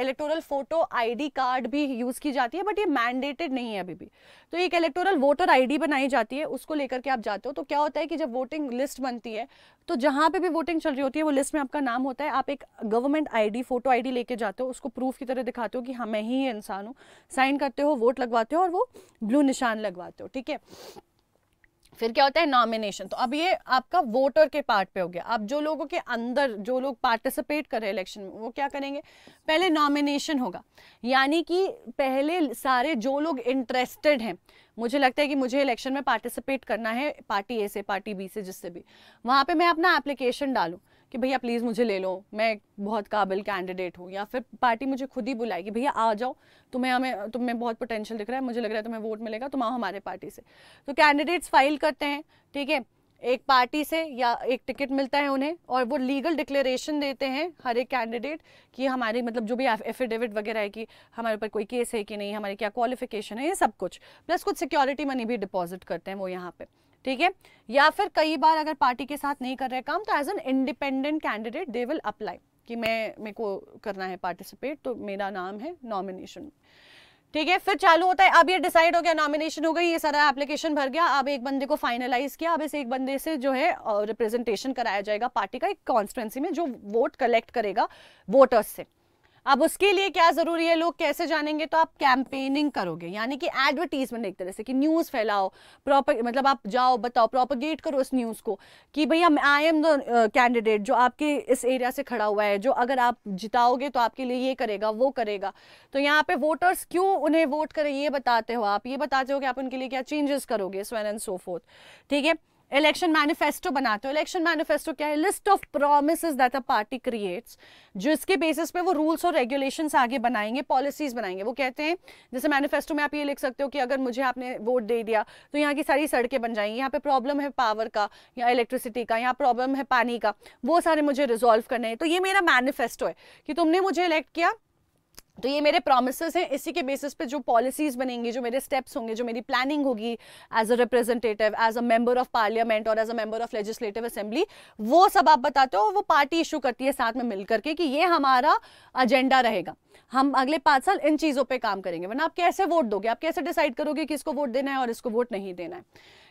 electoral photo ID card भी यूज़ की जाती है बट ये मैंडेटेड नहीं है अभी भी तो एक इलेक्टोरल वोटर आईडी बनाई जाती है उसको लेकर के आप जाते हो तो क्या होता है कि जब वोटिंग लिस्ट बनती है तो जहाँ पे भी वोटिंग चल रही होती है वो लिस्ट में आपका नाम होता है आप एक गवर्नमेंट आई फोटो आई लेके जाते हो उसको प्रूफ की तरह दिखाते हो कि हाँ मैं ही इंसान हूँ साइन करते हो वोट लगवाते हो और वो ब्लू निशान लगवाते हो ठीक है फिर क्या होता है नॉमिनेशन तो अब ये आपका वोटर के पार्ट पे हो गया अब जो लोगों के अंदर जो लोग पार्टिसिपेट कर रहे हैं इलेक्शन में वो क्या करेंगे पहले नॉमिनेशन होगा यानी कि पहले सारे जो लोग इंटरेस्टेड हैं मुझे लगता है कि मुझे इलेक्शन में पार्टिसिपेट करना है पार्टी ए से पार्टी बी से जिससे भी वहाँ पर मैं अपना एप्लीकेशन डालूँ कि भैया प्लीज़ मुझे ले लो मैं एक बहुत काबिल कैंडिडेट हूँ या फिर पार्टी मुझे खुद ही बुलाएगी भैया आ जाओ तुम्हें हमें तुम्हें बहुत पोटेंशियल दिख रहा है मुझे लग रहा है तुम्हें वोट मिलेगा तुम आओ हमारे पार्टी से तो कैंडिडेट्स फाइल करते हैं ठीक है एक पार्टी से या एक टिकट मिलता है उन्हें और वो लीगल डिक्लेरेशन देते हैं हर एक कैंडिडेट कि हमारे मतलब जो भी एफिडेविट वगैरह है कि हमारे ऊपर कोई केस है कि नहीं हमारी क्या क्वालिफिकेशन है ये सब कुछ प्लस कुछ सिक्योरिटी मनी भी डिपॉजिट करते हैं वो यहाँ पर ठीक है या फिर कई बार अगर पार्टी के साथ नहीं कर रहे काम तो as an independent candidate they will apply कि मैं मेरे को करना है पार्टिसिपेट तो मेरा नाम है नॉमिनेशन ठीक है फिर चालू होता है अब ये डिसाइड हो गया नॉमिनेशन हो गई ये सारा एप्लीकेशन भर गया अब एक बंदे को फाइनलाइज किया अब इस एक बंदे से जो है रिप्रेजेंटेशन कराया जाएगा पार्टी का एक कॉन्स्टिट्रेंसी में जो वोट कलेक्ट करेगा वोटर्स से अब उसके लिए क्या जरूरी है लोग कैसे जानेंगे तो आप कैंपेनिंग करोगे यानी कि एडवर्टीजमेंट एक तरह से कि न्यूज़ फैलाओ प्रॉप मतलब आप जाओ बताओ प्रोपोगेट करो उस न्यूज़ को कि भैया आई एम द कैंडिडेट जो आपके इस एरिया से खड़ा हुआ है जो अगर आप जिताओगे तो आपके लिए ये करेगा वो करेगा तो यहाँ पे वोटर्स क्यों उन्हें वोट करें ये बताते हो आप ये बताते हो कि आप उनके लिए क्या चेंजेस करोगे so on and so forth ठीक है इलेक्शन मैनिफेस्टो बनाते हो इलेक्शन मैनिफेस्टो क्या है list of promise that a party creates जिसके बेसिस पे वो रूल्स और रेगुलेशन आगे बनाएंगे पॉलिसीज बनाएंगे वो कहते हैं जैसे मैनिफेस्टो में आप ये लिख सकते हो कि अगर मुझे आपने वोट दे दिया तो यहाँ की सारी सड़कें बन जाएंगी यहाँ पे प्रॉब्लम है पावर का या इलेक्ट्रिसिटी का यहाँ प्रॉब्लम है पानी का वो सारे मुझे रिजोल्व करने हैं तो ये मेरा मैनिफेस्टो है कि तुमने मुझे इलेक्ट किया तो ये मेरे प्रोमिसज हैं इसी के बेसिस पे जो पॉलिसीज बनेंगी जो मेरे स्टेप्स होंगे जो मेरी प्लानिंग होगी as a representative as a member of parliament और as a member of legislative assembly वो सब आप बताते हो वो पार्टी इशू करती है साथ में मिलकर के कि ये हमारा एजेंडा रहेगा हम अगले पांच साल इन चीज़ों पर काम करेंगे वरना आप कैसे वोट दोगे आप कैसे डिसाइड करोगे कि इसको वोट देना है और इसको वोट नहीं देना है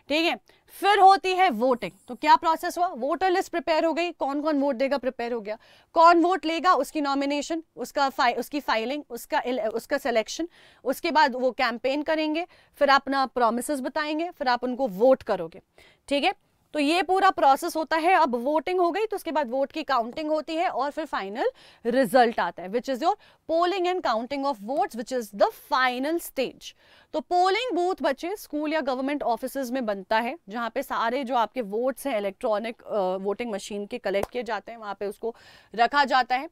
ठीक है फिर होती है वोटिंग तो क्या प्रोसेस हुआ वोटर लिस्ट प्रिपेयर हो गई कौन कौन वोट देगा प्रिपेयर हो गया कौन वोट लेगा उसकी नॉमिनेशन उसका फाइ, उसकी फाइलिंग उसका उसका सिलेक्शन उसके बाद वो कैंपेन करेंगे फिर अपना प्रोमिस बताएंगे फिर आप उनको वोट करोगे ठीक है तो ये पूरा प्रोसेस होता है अब वोटिंग हो गई तो उसके बाद वोट की काउंटिंग होती है और फिर फाइनल रिजल्ट आता है which is your polling and counting of vote which is the final stage तो पोलिंग बूथ बच्चे स्कूल या गवर्नमेंट ऑफिस में बनता है जहाँ पे सारे जो आपके वोट्स हैं इलेक्ट्रॉनिक वोटिंग मशीन के कलेक्ट किए जाते हैं वहां पे उसको रखा जाता है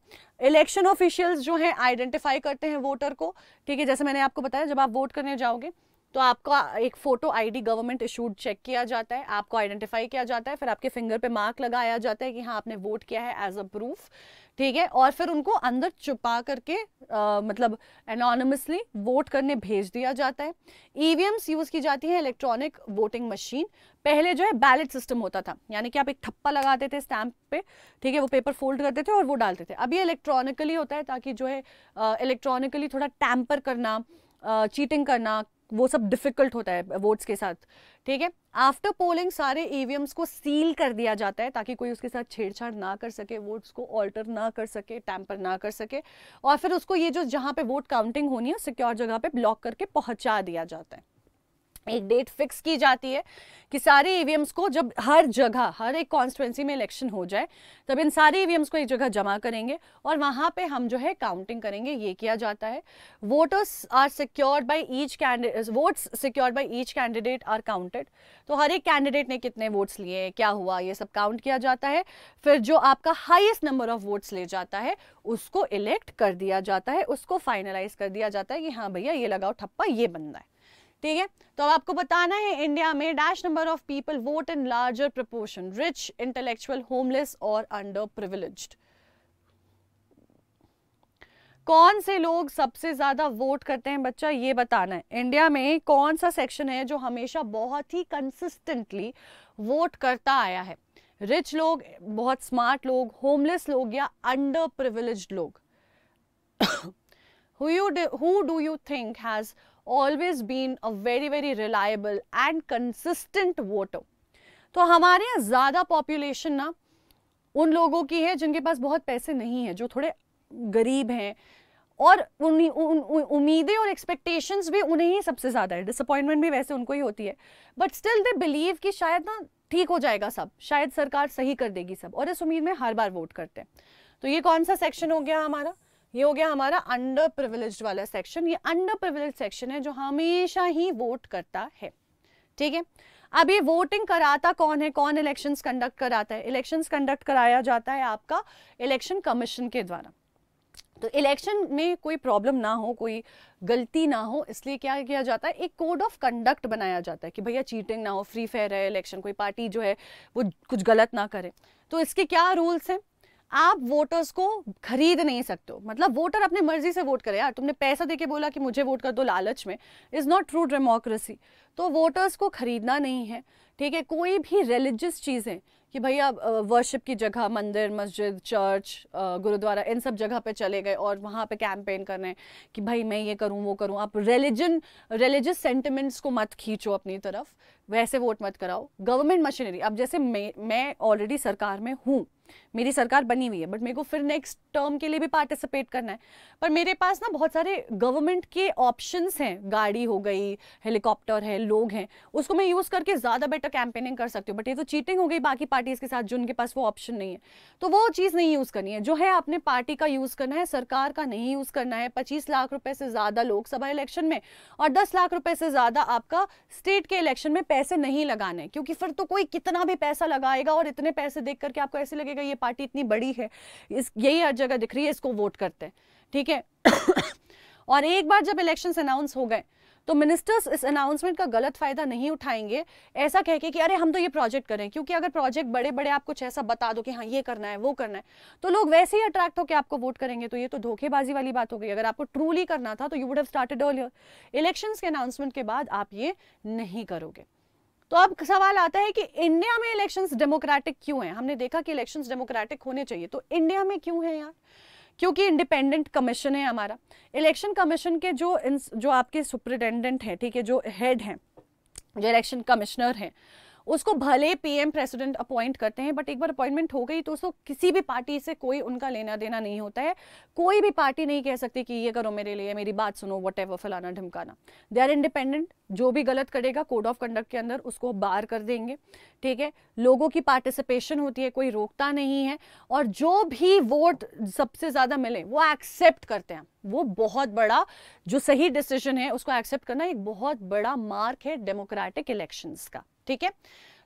इलेक्शन ऑफिशियल्स जो हैं आइडेंटिफाई करते हैं वोटर को ठीक है जैसे मैंने आपको बताया जब आप वोट करने जाओगे तो आपका एक photo ID government issued check किया जाता है आपको आइडेंटिफाई किया जाता है फिर आपके फिंगर पे मार्क लगाया जाता है कि हाँ आपने वोट किया है एज अ प्रूफ ठीक है और फिर उनको अंदर छुपा करके आ, मतलब एनोनमसली वोट करने भेज दिया जाता है ईवीएम्स e यूज़ की जाती है इलेक्ट्रॉनिक वोटिंग मशीन पहले जो है बैलेट सिस्टम होता था यानी कि आप एक थप्पा लगाते थे स्टैम्प पे ठीक है वो पेपर फोल्ड करते थे और वो डालते थे अब ये इलेक्ट्रॉनिकली होता है ताकि जो है इलेक्ट्रॉनिकली थोड़ा टैम्पर करना चीटिंग करना वो सब डिफिकल्ट होता है वोट्स के साथ ठीक है आफ्टर पोलिंग सारे ईवीएम्स को सील कर दिया जाता है ताकि कोई उसके साथ छेड़छाड़ ना कर सके वोट्स को ऑल्टर ना कर सके टैंपर ना कर सके और फिर उसको ये जो जहाँ पे वोट काउंटिंग होनी है सिक्योर जगह पे ब्लॉक करके पहुँचा दिया जाता है एक डेट फिक्स की जाती है कि सारे ईवीएम्स e को जब हर जगह हर एक कॉन्स्टिट्युएंसी में इलेक्शन हो जाए तब इन सारे ईवीएम्स e को एक जगह जमा करेंगे और वहां पे हम जो है काउंटिंग करेंगे ये किया जाता है voters are secured by each candidate votes secured by each candidate are counted तो हर एक कैंडिडेट ने कितने वोट्स लिए क्या हुआ ये सब काउंट किया जाता है फिर जो आपका हाइएस्ट नंबर ऑफ वोट्स ले जाता है उसको इलेक्ट कर दिया जाता है उसको फाइनलाइज कर दिया जाता है कि हाँ भैया ये लगाओ ठप्पा ये बनना है ठीक है तो अब आपको बताना है इंडिया में dash number of people vote in larger proportion rich intellectual homeless और अंडर प्रिविलेज कौन से लोग सबसे ज्यादा वोट करते हैं बच्चा ये बताना है इंडिया में कौन सा सेक्शन है जो हमेशा बहुत ही कंसिस्टेंटली वोट करता आया है रिच लोग बहुत स्मार्ट लोग होमलेस लोग या अंडर प्रिविलेज लोग who do you think has always been a very very reliable and consistent voter तो हमारे यहाँ ज़्यादा पॉपुलेशन ना उन लोगों की है जिनके पास बहुत पैसे नहीं है जो थोड़े गरीब हैं और उन, उन, उन उम्मीदें और एक्सपेक्टेशंस भी उन्हें ही सबसे ज़्यादा है डिसअपॉइंटमेंट भी वैसे उनको ही होती है बट स्टिल दे बिलीव कि शायद ना ठीक हो जाएगा सब शायद सरकार सही कर देगी सब और इस उम्मीद में हर बार वोट करते हैं तो ये कौन सा सेक्शन हो गया हमारा ये हो गया हमारा अंडर प्रिविलेज वाला सेक्शन ये अंडर प्रिविलेज सेक्शन है जो हमेशा ही वोट करता है ठीक है अब ये वोटिंग कराता कौन है कौन इलेक्शंस कंडक्ट कराता है इलेक्शंस कंडक्ट कराया जाता है आपका इलेक्शन कमीशन के द्वारा तो इलेक्शन में कोई प्रॉब्लम ना हो कोई गलती ना हो इसलिए क्या किया जाता है एक कोड ऑफ कंडक्ट बनाया जाता है कि भैया चीटिंग ना हो फ्री फेयर है इलेक्शन कोई पार्टी जो है वो कुछ गलत ना करे तो इसके क्या रूल्स हैं आप वोटर्स को खरीद नहीं सकते मतलब वोटर अपने मर्जी से वोट करे यार तुमने पैसा देके बोला कि मुझे वोट कर दो लालच में इज़ नॉट ट्रू डेमोक्रेसी तो वोटर्स को खरीदना नहीं है ठीक है कोई भी रिलीजियस चीज़ें कि भैया वर्शिप की जगह मंदिर मस्जिद चर्च गुरुद्वारा इन सब जगह पे चले गए और वहाँ पे कैंपेन कर रहे हैं कि भाई मैं ये करूँ वो करूँ आप रिलीजन रिलीजियस सेंटिमेंट्स को मत खींचो अपनी तरफ वैसे वोट मत कराओ गवर्नमेंट मशीनरी अब जैसे मैं मैं ऑलरेडी सरकार में हूँ मेरी सरकार बनी हुई है बट मेरे को फिर नेक्स्ट टर्म के लिए भी पार्टिसिपेट करना है पर मेरे पास ना बहुत सारे गवर्नमेंट के ऑप्शंस हैं गाड़ी हो गई हेलीकॉप्टर है लोग हैं उसको मैं यूज़ करके ज़्यादा बेटर कैंपेनिंग कर सकती हूँ बट ये तो चीटिंग हो गई बाकी पार्टीज़ के साथ जिनके पास वो ऑप्शन नहीं है तो वो चीज़ नहीं यूज़ करनी है जो है आपने पार्टी का यूज़ करना है सरकार का नहीं यूज़ करना है पच्चीस लाख रुपये से ज़्यादा लोकसभा इलेक्शन में और दस लाख रुपये से ज़्यादा आपका स्टेट के इलेक्शन में पैसे नहीं लगाने क्योंकि फिर तो कोई कितना भी पैसा लगाएगा और इतने पैसे देख करके आपको ऐसे लगेगा ये पार्टी इतनी बड़ी है इस यही हर जगह दिख रही है इसको वोट करते हैं ठीक है [coughs] और एक बार जब इलेक्शंस अनाउंस हो गए तो मिनिस्टर्स इस अनाउंसमेंट का गलत फायदा नहीं उठाएंगे ऐसा कह के कि अरे हम तो ये प्रोजेक्ट करें क्योंकि अगर प्रोजेक्ट बड़े बड़े आप कुछ ऐसा बता दो कि हाँ ये करना है वो करना है तो लोग वैसे ही अट्रैक्ट होकर आपको वोट करेंगे तो ये तो धोखेबाजी वाली बात हो गई अगर आपको ट्रूली करना था तो you would have started earlier elections के अनाउंसमेंट के बाद आप ये नहीं करोगे तो अब सवाल आता है कि इंडिया में इलेक्शंस डेमोक्रेटिक क्यों हैं हमने देखा कि इलेक्शंस डेमोक्रेटिक होने चाहिए तो इंडिया में क्यों है यार क्योंकि इंडिपेंडेंट कमीशन है हमारा इलेक्शन कमीशन के जो जो आपके सुप्रिटेंडेंट हैं ठीक है जो हेड हैं जो इलेक्शन कमिश्नर हैं उसको भले पीएम प्रेसिडेंट अपॉइंट करते हैं बट एक बार अपॉइंटमेंट हो गई तो उसको किसी भी पार्टी से कोई उनका लेना देना नहीं होता है कोई भी पार्टी नहीं कह सकती कि ये करो मेरे लिए मेरी बात सुनो वट एवर फलाना ढमकाना दे आर इंडिपेंडेंट जो भी गलत करेगा कोड ऑफ कंडक्ट के अंदर उसको बार कर देंगे ठीक है लोगों की पार्टिसिपेशन होती है कोई रोकता नहीं है और जो भी वोट सबसे ज़्यादा मिले वो एक्सेप्ट करते हैं वो बहुत बड़ा जो सही डिसीजन है उसको एक्सेप्ट करना एक बहुत बड़ा मार्क है डेमोक्रेटिक इलेक्शंस का ठीक है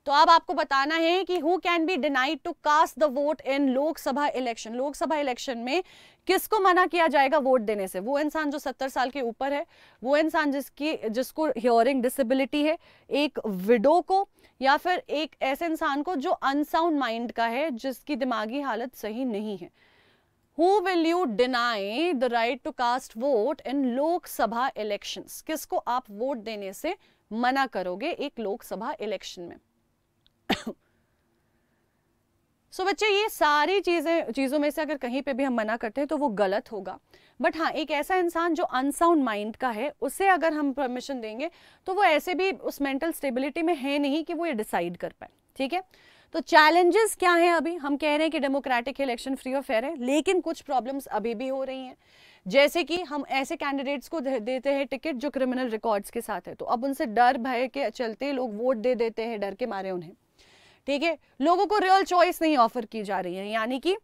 तो अब आपको बताना है कि who can be denied to cast the vote in Lok Sabha election Lok Sabha election में किसको मना किया जाएगा वोट देने से वो इंसान जो सत्तर साल के ऊपर है वो इंसान जिसकी जिसको हियरिंग डिसेबिलिटी है एक विडो को या फिर एक ऐसे इंसान को जो अनसाउंड माइंड का है जिसकी दिमागी हालत सही नहीं है who will you deny the right to cast vote in Lok Sabha election किसको आप वोट देने से मना करोगे एक लोकसभा इलेक्शन में सो [coughs] so, बच्चे ये सारी चीजें चीजों में से अगर कहीं पे भी हम मना करते हैं तो वो गलत होगा बट हाँ एक ऐसा इंसान जो अनसाउंड माइंड का है उसे अगर हम परमिशन देंगे तो वो ऐसे भी उस मेंटल स्टेबिलिटी में है नहीं कि वो ये डिसाइड कर पाए ठीक है तो चैलेंजेस क्या हैं अभी हम कह रहे हैं कि डेमोक्रेटिक इलेक्शन फ्री और फेयर है लेकिन कुछ प्रॉब्लम्स अभी भी हो रही हैं जैसे कि हम ऐसे कैंडिडेट्स को दे, देते हैं टिकट जो क्रिमिनल रिकॉर्ड्स के साथ है तो अब उनसे डर भय के चलते लोग वोट दे देते हैं डर के मारे उन्हें ठीक है लोगों को रियल चॉइस नहीं ऑफर की जा रही है यानी कि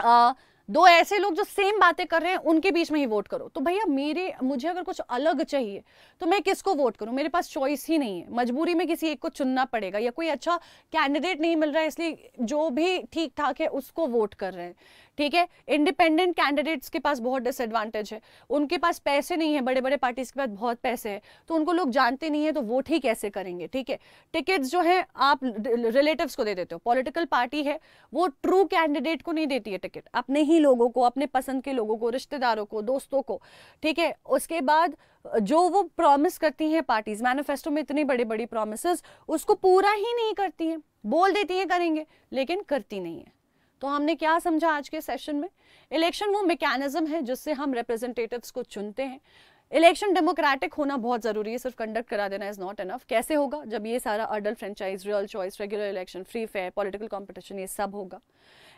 आ, दो ऐसे लोग जो सेम बातें कर रहे हैं उनके बीच में ही वोट करो तो भैया मेरे मुझे अगर कुछ अलग चाहिए तो मैं किसको वोट करूं मेरे पास चॉइस ही नहीं है मजबूरी में किसी एक को चुनना पड़ेगा या कोई अच्छा कैंडिडेट नहीं मिल रहा है इसलिए जो भी ठीक ठाक है उसको वोट कर रहे हैं ठीक है इंडिपेंडेंट कैंडिडेट्स के पास बहुत डिसएडवांटेज है उनके पास पैसे नहीं है बड़े बड़े पार्टीज के पास बहुत पैसे हैं तो उनको लोग जानते नहीं है तो वोट ही कैसे करेंगे ठीक है टिकट्स जो है आप रिलेटिव्स को दे देते हो पॉलिटिकल पार्टी है वो ट्रू कैंडिडेट को नहीं देती है टिकट अपने ही लोगों को अपने पसंद के लोगों को रिश्तेदारों को दोस्तों को ठीक है उसके बाद जो वो प्रॉमिस करती हैं पार्टीज मैनिफेस्टो में इतनी बड़ी बड़ी प्रोमिस उसको पूरा ही नहीं करती हैं बोल देती हैं करेंगे लेकिन करती नहीं है तो हमने क्या समझा आज के सेशन में इलेक्शन वो मैकेनिज्म है जिससे हम रिप्रेजेंटेटिव्स को चुनते हैं इलेक्शन डेमोक्रेटिक होना बहुत ज़रूरी है सिर्फ कंडक्ट करा देना इज नॉट एनफ कैसे होगा जब ये सारा adult franchise real choice regular election free fair political competition ये सब होगा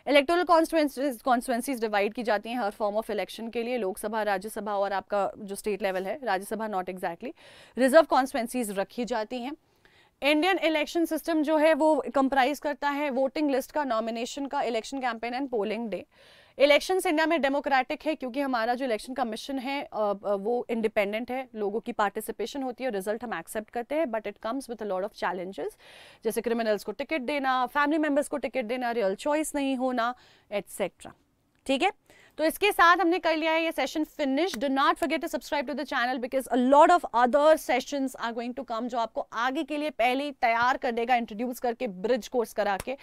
इलेक्टोरल कॉन्स्टिटेंसीज डिवाइड की जाती हैं हर फॉर्म ऑफ इलेक्शन के लिए लोकसभा राज्यसभा और आपका जो स्टेट लेवल है Rajya Sabha not exactly reserve constituencies रखी जाती हैं इंडियन इलेक्शन सिस्टम जो है वो कंप्राइज करता है वोटिंग लिस्ट का नॉमिनेशन का election campaign and polling day election India में डेमोक्रेटिक है क्योंकि हमारा जो इलेक्शन कमीशन है वो इंडिपेंडेंट है लोगों की पार्टिसिपेशन होती है रिजल्ट हम एक्सेप्ट करते हैं but it comes with a lot of challenges जैसे क्रिमिनल्स को टिकट देना फैमिली मेम्बर्स को टिकट देना रियल चॉइस नहीं होना एट्सेट्रा ठीक है तो इसके साथ हमने कर लिया है ये session finish do not forget to subscribe to the channel because a lot of other sessions are going to come जो आपको आगे के लिए पहले तैयार कर देगा इंट्रोड्यूस करके ब्रिज कोर्स करा के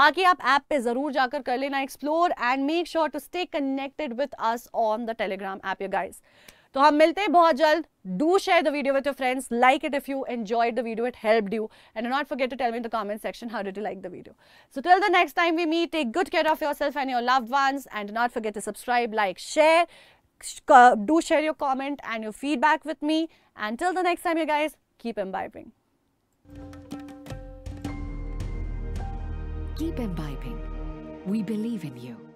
बाकी आप ऐप पे जरूर जाकर कर लेना explore and make sure to stay connected with us on the Telegram app you guys तो हम मिलते हैं बहुत do share the video with your friends like it if you enjoyed the video it helped you and do not forget to tell me in the comment section how did you like the video so till the next time we meet take good care of yourself and your loved ones and do not forget to subscribe like share do share your comment and your feedback with me Until the next time you guys keep imbibing keep imbibing we believe in you